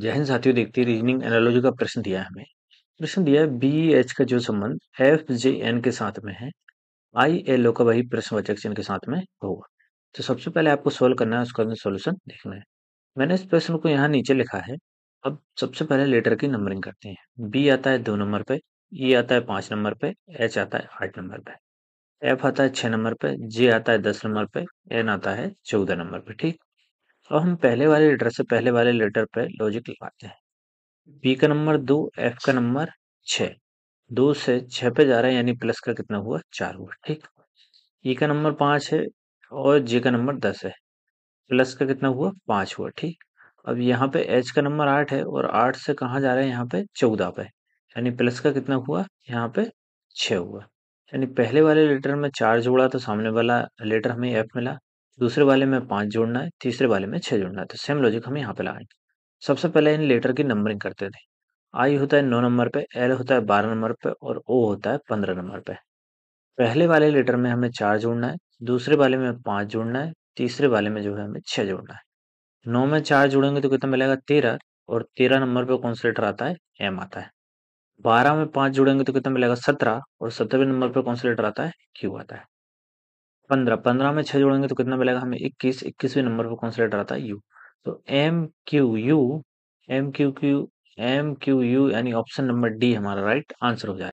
जहन साथियों देखते हैं रीजनिंग एनालॉजी का प्रश्न दिया है हमें प्रश्न दिया है बी एच का जो संबंध एफ जे एन के साथ में है आई एल ओ का वही प्रश्नवाचक चिन्ह के साथ में होगा तो सबसे पहले आपको सोल्व करना है उसका सोल्यूशन देखना है मैंने इस प्रश्न को यहाँ नीचे लिखा है अब सबसे पहले लेटर की नंबरिंग करते हैं बी आता है दो नंबर पे ई आता है पांच नंबर पे एच आता है आठ नंबर पे एफ आता है छह नंबर पे जे आता है दस नंबर पे एन आता है चौदह नंबर पे ठीक अब तो हम पहले वाले लेटर से पहले वाले लेटर पे लॉजिक लगाते हैं बी का नंबर दो एफ का नंबर छ दो से छः पे जा रहा है यानी प्लस का कितना हुआ चार हुआ ठीक ई e का नंबर पाँच है और जे का नंबर दस है प्लस का कितना हुआ पाँच हुआ ठीक अब यहाँ पे एच का नंबर आठ है और आठ से कहाँ जा रहा है यहाँ पे चौदह पे यानी प्लस का कितना हुआ यहाँ पे छः हुआ यानी पहले वाले लेटर में चार जोड़ा तो सामने वाला लेटर हमें एफ मिला दूसरे वाले में पाँच जोड़ना है तीसरे वाले में छः जोड़ना है तो सेम लॉजिक हम यहाँ पे लगाएंगे सबसे पहले इन लेटर की नंबरिंग करते थे आई होता है नौ नंबर पे एल होता है बारह नंबर पे और ओ होता है पंद्रह नंबर पे पहले वाले लेटर में हमें चार जोड़ना है दूसरे वाले में पाँच जोड़ना है तीसरे वाले में जो है हमें छः जोड़ना है नौ में चार जोड़ेंगे तो कितना मिलेगा तेरह और तेरह नंबर पे कौन सा लेटर आता है एम आता है बारह में पाँच जोड़ेंगे तो कितना मिलेगा सत्रह और सत्रहवें नंबर पर कौन सा लेटर आता है क्यू आता है पंद्रह पंद्रह में छह जोड़ेंगे तो कितना मिलेगा हमें इक्कीस इक्कीसवें नंबर पर कौन सा लेटर आता है यू तो M Q U M Q Q M Q U यानी ऑप्शन नंबर डी हमारा राइट आंसर हो जाए